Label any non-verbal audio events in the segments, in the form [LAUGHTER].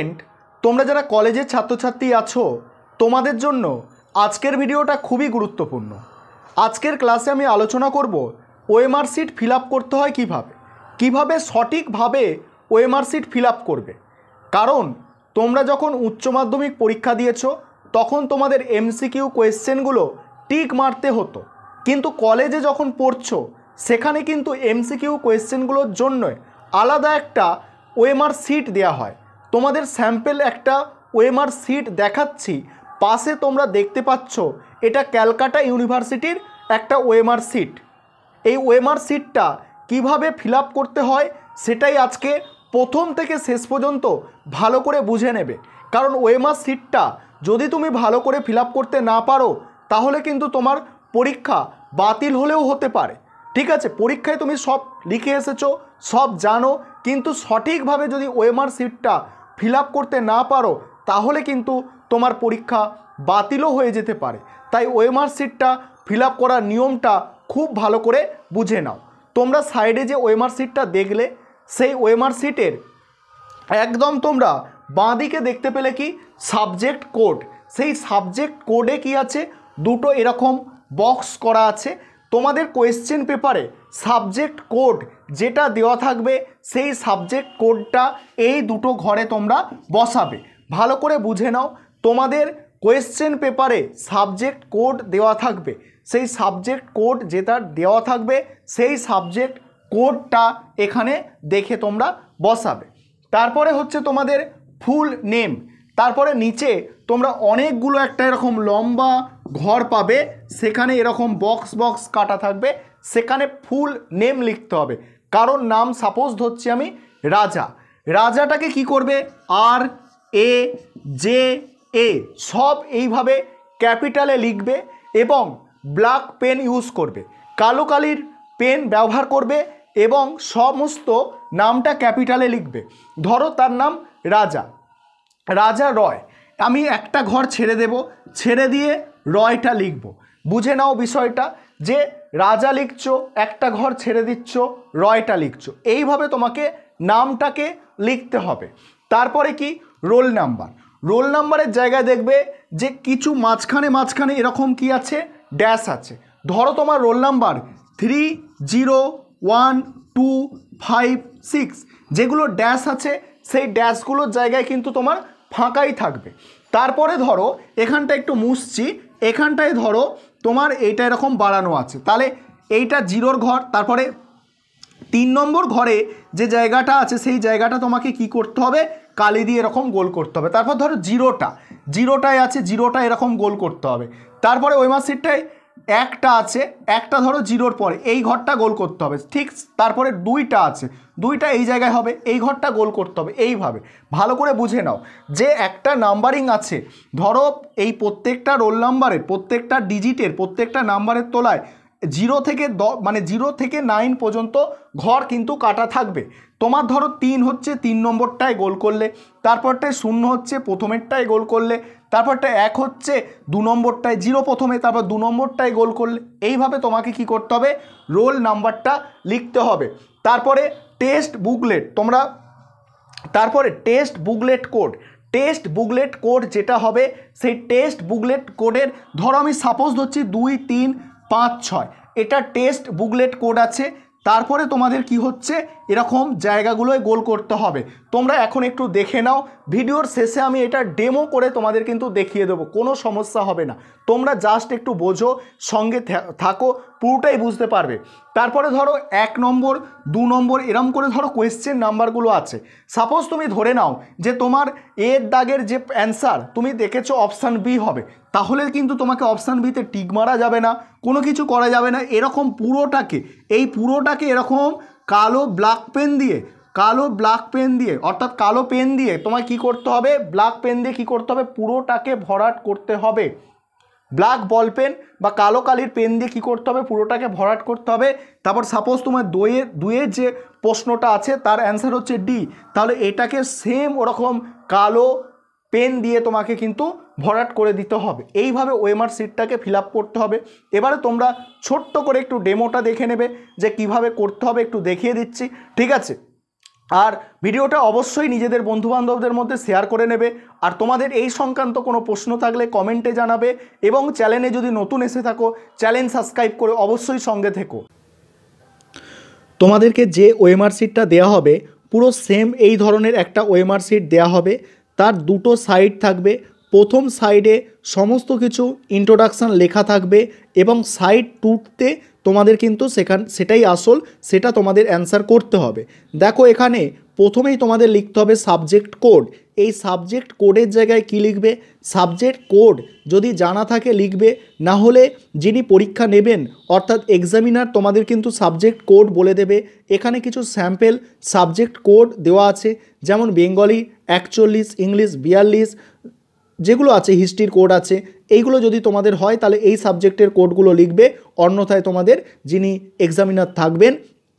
student তোমরা যারা কলেজের ছাত্রছাত্রী আছো তোমাদের জন্য আজকের ভিডিওটা খুবই গুরুত্বপূর্ণ আজকের ক্লাসে আমি আলোচনা করব ওএমআর সিট ফিল করতে হয় কিভাবে কিভাবে সঠিকভাবে ওএমআর সিট ফিল করবে কারণ তোমরা যখন উচ্চ মাধ্যমিক পরীক্ষা দিয়েছ তখন তোমাদের এমসিকিউ কোয়েশ্চেনগুলো টিক মারতে হতো কিন্তু কলেজে যখন পড়ছো সেখানে কিন্তু এমসিকিউ কোয়েশ্চেনগুলোর জন্য আলাদা একটা ওএমআর সিট দেওয়া হয় তোমাদের স্যাম্পেল একটা ওয়েমার সিট দেখাচ্ছি পাশে তোমরা দেখতে পাচ্ছ এটা ক্যালকাটা ইউনিভার্সিটির একটা ওয়েমার সিট এই ওয়েমার সিটটা কিভাবে ফিল করতে হয় সেটাই আজকে প্রথম থেকে শেষ পর্যন্ত ভালো করে বুঝে নেবে কারণ ওয়েমার সিটটা যদি তুমি ভালো করে ফিল করতে না পারো তাহলে কিন্তু তোমার পরীক্ষা বাতিল হলেও হতে পারে ঠিক আছে পরীক্ষায় তুমি সব লিখে এসেছো সব জানো কিন্তু সঠিকভাবে যদি ওয়েমার সিটটা ফিল করতে না পারো তাহলে কিন্তু তোমার পরীক্ষা বাতিলও হয়ে যেতে পারে তাই ওয়েমার সিটটা ফিল করার নিয়মটা খুব ভালো করে বুঝে নাও তোমরা সাইডে যে ওয়েমার সিটটা দেখলে সেই ওয়েমার শিটের একদম তোমরা বাঁ দিকে দেখতে পেলে কি সাবজেক্ট কোড সেই সাবজেক্ট কোডে কি আছে দুটো এরকম বক্স করা আছে তোমাদের কোয়েশ্চেন পেপারে সাবজেক্ট কোড যেটা দেওয়া থাকবে সেই সাবজেক্ট কোডটা এই দুটো ঘরে তোমরা বসাবে ভালো করে বুঝে নাও তোমাদের কোয়েশ্চেন পেপারে সাবজেক্ট কোড দেওয়া থাকবে সেই সাবজেক্ট কোড যেটা দেওয়া থাকবে সেই সাবজেক্ট কোডটা এখানে দেখে তোমরা বসাবে তারপরে হচ্ছে তোমাদের ফুল নেম তারপরে নিচে তোমরা অনেকগুলো একটা এরকম লম্বা ঘর পাবে সেখানে এরকম বক্স বক্স কাটা থাকবে সেখানে ফুল নেম লিখতে হবে কারোর নাম সাপোজ ধরছি আমি রাজা রাজাটাকে কি করবে আর এ জে এ সব এইভাবে ক্যাপিটালে লিখবে এবং ব্ল্যাক পেন ইউজ করবে কালো কালির পেন ব্যবহার করবে এবং সমস্ত নামটা ক্যাপিটালে লিখবে ধরো তার নাম রাজা রাজা রয় আমি একটা ঘর ছেড়ে দেব ছেড়ে দিয়ে রয়টা লিখব বুঝে নাও বিষয়টা যে রাজা লিখছো একটা ঘর ছেড়ে দিচ্ছ রয়টা লিখছো এইভাবে তোমাকে নামটাকে লিখতে হবে তারপরে কি রোল নাম্বার রোল নাম্বারের জায়গায় দেখবে যে কিছু মাঝখানে মাঝখানে এরকম কি আছে ড্যাশ আছে ধরো তোমার roll number three zero one two five six যেগুলো ড্যাশ আছে সেই ড্যাশগুলোর জায়গায় কিন্তু তোমার ফাঁকাই থাকবে তারপরে ধরো এখানটা একটু মুছছি এখানটায় ধরো তোমার এইটা এরকম বাড়ানো আছে তাহলে এইটা জিরোর ঘর তারপরে তিন নম্বর ঘরে যে জায়গাটা আছে সেই জায়গাটা তোমাকে কি করতে হবে কালি দিয়ে এরকম গোল করতে হবে তারপর ধরো জিরোটা জিরোটায় আছে জিরোটা এরকম গোল করতে হবে তারপরে ওই মাসিরটায় একটা আছে একটা ধরো জিরোর পরে এই ঘরটা গোল করতে হবে ঠিক তারপরে দুইটা আছে দুইটা এই জায়গায় হবে এই ঘরটা গোল করতে হবে এইভাবে ভালো করে বুঝে নাও যে একটা নাম্বারিং আছে ধরো এই প্রত্যেকটা রোল নাম্বারের প্রত্যেকটা ডিজিটের প্রত্যেকটা নাম্বারের তোলায় জিরো থেকে দ মানে জিরো থেকে নাইন পর্যন্ত ঘর কিন্তু কাটা থাকবে তোমার ধরো তিন হচ্ছে তিন নম্বরটায় গোল করলে তারপরটায় শূন্য হচ্ছে প্রথমেরটায় গোল করলে তারপরটা এক হচ্ছে দু নম্বরটায় জিরো প্রথমে তারপর দু নম্বরটায় গোল করলে এইভাবে তোমাকে কি করতে হবে রোল নাম্বারটা লিখতে হবে তারপরে টেস্ট বুকলেট তোমরা তারপরে test booklet code test booklet code যেটা হবে সেই টেস্ট বুকলেট কোডের ধরো আমি সাপোজ ধরছি দুই তিন পাঁচ ছয় এটা টেস্ট বুকলেট কোড আছে তারপরে তোমাদের কি হচ্ছে এরকম জায়গাগুলোয় গোল করতে হবে তোমরা এখন একটু দেখে নাও ভিডিওর শেষে আমি এটা ডেমো করে তোমাদের কিন্তু দেখিয়ে দেবো কোনো সমস্যা হবে না তোমরা জাস্ট একটু বোঝো সঙ্গে থাকো পুরোটাই বুঝতে পারবে তারপরে ধরো এক নম্বর দু নম্বর এরম করে ধরো কোয়েশ্চেন নাম্বারগুলো আছে সাপোজ তুমি ধরে নাও যে তোমার এর দাগের যে অ্যান্সার তুমি দেখেছো অপশান বি হবে তাহলে কিন্তু তোমাকে অপশান বিতে টিক মারা যাবে না কোনো কিছু করা যাবে না এরকম পুরোটাকে এই পুরোটাকে এরকম কালো ব্ল্যাক পেন দিয়ে কালো ব্ল্যাক পেন দিয়ে অর্থাৎ কালো পেন দিয়ে তোমায় কি করতে হবে ব্ল্যাক পেন দিয়ে কি করতে হবে পুরোটাকে ভরাট করতে হবে ব্ল্যাক বল পেন বা কালো কালির পেন দিয়ে কী করতে হবে পুরোটাকে ভরাট করতে হবে তারপর সাপোজ তোমার দইয়ে দুয়ের যে প্রশ্নটা আছে তার অ্যান্সার হচ্ছে ডি তাহলে এটাকে সেম ওরকম কালো পেন দিয়ে তোমাকে কিন্তু ভরাট করে দিতে হবে এইভাবে ওয়েমার সিটটাকে ফিল করতে হবে এবারে তোমরা ছোট্ট করে একটু ডেমোটা দেখে নেবে যে কিভাবে করতে হবে একটু দেখিয়ে দিচ্ছি ঠিক আছে আর ভিডিওটা অবশ্যই নিজেদের বন্ধুবান্ধবদের মধ্যে শেয়ার করে নেবে আর তোমাদের এই সংক্রান্ত কোনো প্রশ্ন থাকলে কমেন্টে জানাবে এবং চ্যানেলে যদি নতুন এসে থাকো চ্যানেল সাবস্ক্রাইব করে অবশ্যই সঙ্গে থেকো তোমাদেরকে যে ওয়েমার শিটটা দেওয়া হবে পুরো সেম এই ধরনের একটা ওয়েমার শিট দেওয়া হবে তার দুটো সাইড থাকবে প্রথম সাইডে সমস্ত কিছু ইন্ট্রোডাকশান লেখা থাকবে এবং সাইড টুতে তোমাদের কিন্তু সেখান সেটাই আসল সেটা তোমাদের অ্যান্সার করতে হবে দেখো এখানে প্রথমেই তোমাদের লিখতে হবে সাবজেক্ট কোড এই সাবজেক্ট কোডের জায়গায় কি লিখবে সাবজেক্ট কোড যদি জানা থাকে লিখবে না হলে যিনি পরীক্ষা নেবেন অর্থাৎ এক্সামিনার তোমাদের কিন্তু সাবজেক্ট কোড বলে দেবে এখানে কিছু স্যাম্পেল সাবজেক্ট কোড দেওয়া আছে যেমন বেঙ্গলি একচল্লিশ ইংলিশ বিয়াল্লিশ যেগুলো আছে হিস্ট্রির কোড আছে এইগুলো যদি তোমাদের হয় তাহলে এই সাবজেক্টের কোডগুলো লিখবে অন্যথায় তোমাদের যিনি এক্সামিনার থাকবেন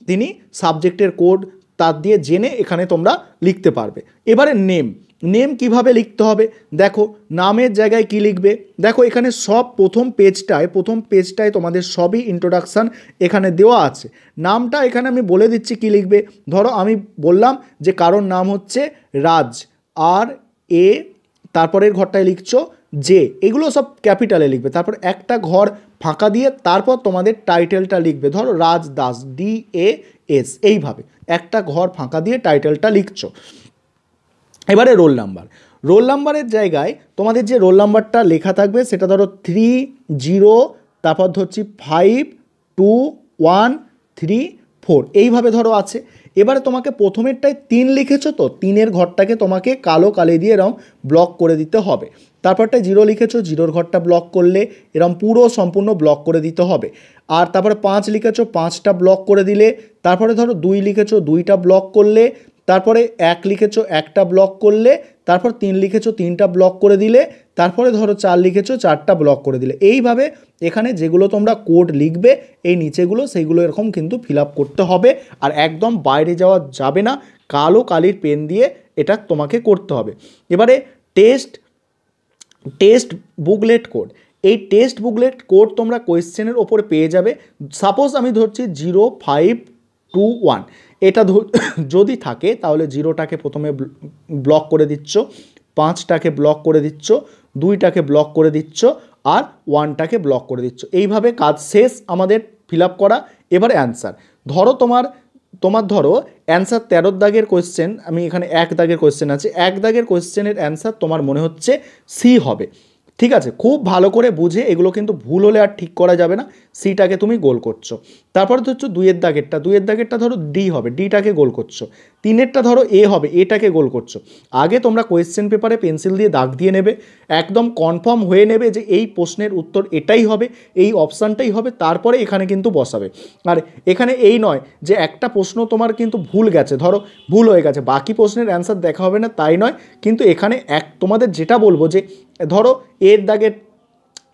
তিনি সাবজেক্টের কোড তার দিয়ে জেনে এখানে তোমরা লিখতে পারবে এবারে নেম নেম কিভাবে লিখতে হবে দেখো নামের জায়গায় কি লিখবে দেখো এখানে সব প্রথম পেজটায় প্রথম পেজটায় তোমাদের সবই ইন্ট্রোডাকশান এখানে দেওয়া আছে নামটা এখানে আমি বলে দিচ্ছি কি লিখবে ধরো আমি বললাম যে কারোর নাম হচ্ছে রাজ আর এ তারপরের ঘরটায় লিখছো যে এগুলো সব ক্যাপিটালে লিখবে তারপর একটা ঘর ফাঁকা দিয়ে তারপর তোমাদের টাইটেলটা লিখবে ধরো Raj Das D A S এইভাবে একটা ঘর ফাঁকা দিয়ে টাইটেলটা লিখছ এবারে রোল নাম্বার রোল নাম্বারের জায়গায় তোমাদের যে রোল নাম্বারটা লেখা থাকবে সেটা ধরো থ্রি জিরো তারপর ধরছি five two one three four এইভাবে ধরো আছে এবারে তোমাকে প্রথমেরটায় তিন লিখেছো তো তিনের ঘরটাকে তোমাকে কালো কালে দিয়ে এরম ব্লক করে দিতে হবে তারপরটা জিরো লিখেছো জিরোর ঘরটা ব্লক করলে এরম পুরো সম্পূর্ণ ব্লক করে দিতে হবে আর তারপরে পাঁচ লিখেছো পাঁচটা ব্লক করে দিলে তারপরে ধরো দুই লিখেছো দুইটা ব্লক করলে তারপরে এক লিখেছো একটা ব্লক করলে তারপর তিন লিখেছো তিনটা ব্লক করে দিলে তারপরে ধরো চার লিখেছো চারটা ব্লক করে দিলে এইভাবে এখানে যেগুলো তোমরা কোড লিখবে এই নিচেগুলো সেইগুলো এরকম কিন্তু ফিল করতে হবে আর একদম বাইরে যাওয়া যাবে না কালো কালির পেন দিয়ে এটা তোমাকে করতে হবে এবারে টেস্ট টেস্ট বুকলেট কোড এই টেস্ট বুকলেট কোড তোমরা কোয়েশ্চেনের ওপরে পেয়ে যাবে সাপোজ আমি ধরছি জিরো ফাইভ টু ওয়ান এটা [COUGHS] যদি থাকে তাহলে জিরোটাকে প্রথমে ব্লক করে দিচ্ছ পাঁচটাকে ব্লক করে দিচ্ছ দুইটাকে ব্লক করে দিচ্ছ আর ওয়ানটাকে ব্লক করে দিচ্ছ এইভাবে কাজ শেষ আমাদের ফিল করা এবার অ্যান্সার ধরো তোমার তোমার ধরো অ্যান্সার তেরো দাগের কোয়েশ্চেন আমি এখানে এক দাগের কোয়েশ্চেন আছে এক দাগের কোয়েশ্চেনের অ্যান্সার তোমার মনে হচ্ছে সি হবে ঠিক আছে খুব ভালো করে বুঝে এগুলো কিন্তু ভুল হলে আর ঠিক করা যাবে না সিটাকে তুমি গোল করছো তারপরে হচ্ছে দুইয়ের দাগেরটা দুইয়ের দাগেরটা ধরো ডি হবে ডিটাকে গোল করছো তিনেরটা ধরো এ হবে এটাকে গোল করছো আগে তোমরা কোয়েশ্চেন পেপারে পেন্সিল দিয়ে দাগ দিয়ে নেবে একদম কনফার্ম হয়ে নেবে যে এই প্রশ্নের উত্তর এটাই হবে এই অপশানটাই হবে তারপরে এখানে কিন্তু বসাবে আর এখানে এই নয় যে একটা প্রশ্ন তোমার কিন্তু ভুল গেছে ধরো ভুল হয়ে গেছে বাকি প্রশ্নের অ্যান্সার দেখা হবে না তাই নয় কিন্তু এখানে এক তোমাদের যেটা বলবো যে ধরো এর দাগের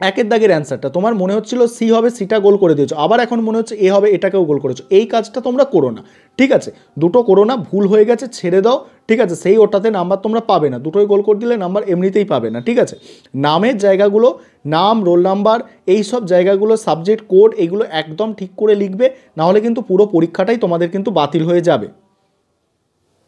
একের দাগের অ্যান্সারটা তোমার মনে হচ্ছিল সি হবে সিটা গোল করে দিয়েছো আবার এখন মনে হচ্ছে এ হবে এটাকেও গোল করেছো এই কাজটা তোমরা করো না ঠিক আছে দুটো করো না ভুল হয়ে গেছে ছেড়ে দাও ঠিক আছে সেই ওটাতে নাম্বার তোমরা পাবে না দুটোই গোল করে দিলে নাম্বার এমনিতেই পাবে না ঠিক আছে নামের জায়গাগুলো নাম রোল নাম্বার এই সব জায়গাগুলো সাবজেক্ট কোড এগুলো একদম ঠিক করে লিখবে নাহলে কিন্তু পুরো পরীক্ষাটাই তোমাদের কিন্তু বাতিল হয়ে যাবে